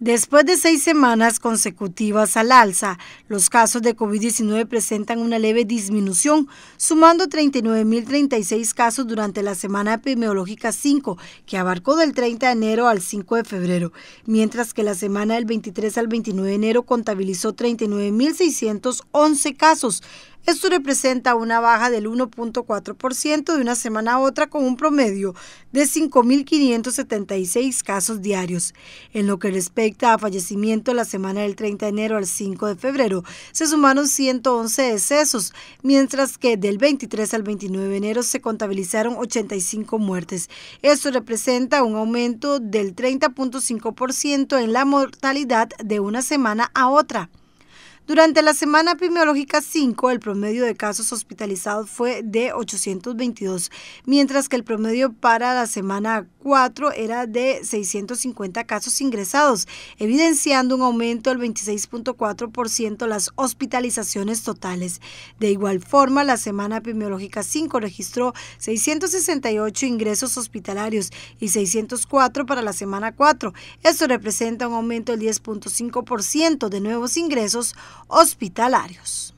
Después de seis semanas consecutivas al alza, los casos de COVID-19 presentan una leve disminución, sumando 39.036 casos durante la semana epidemiológica 5, que abarcó del 30 de enero al 5 de febrero, mientras que la semana del 23 al 29 de enero contabilizó 39.611 casos, esto representa una baja del 1.4% de una semana a otra con un promedio de 5.576 casos diarios. En lo que respecta a fallecimiento la semana del 30 de enero al 5 de febrero, se sumaron 111 decesos, mientras que del 23 al 29 de enero se contabilizaron 85 muertes. Esto representa un aumento del 30.5% en la mortalidad de una semana a otra. Durante la semana epidemiológica 5, el promedio de casos hospitalizados fue de 822, mientras que el promedio para la semana era de 650 casos ingresados, evidenciando un aumento del 26.4% las hospitalizaciones totales. De igual forma, la semana epidemiológica 5 registró 668 ingresos hospitalarios y 604 para la semana 4. Esto representa un aumento del 10.5% de nuevos ingresos hospitalarios.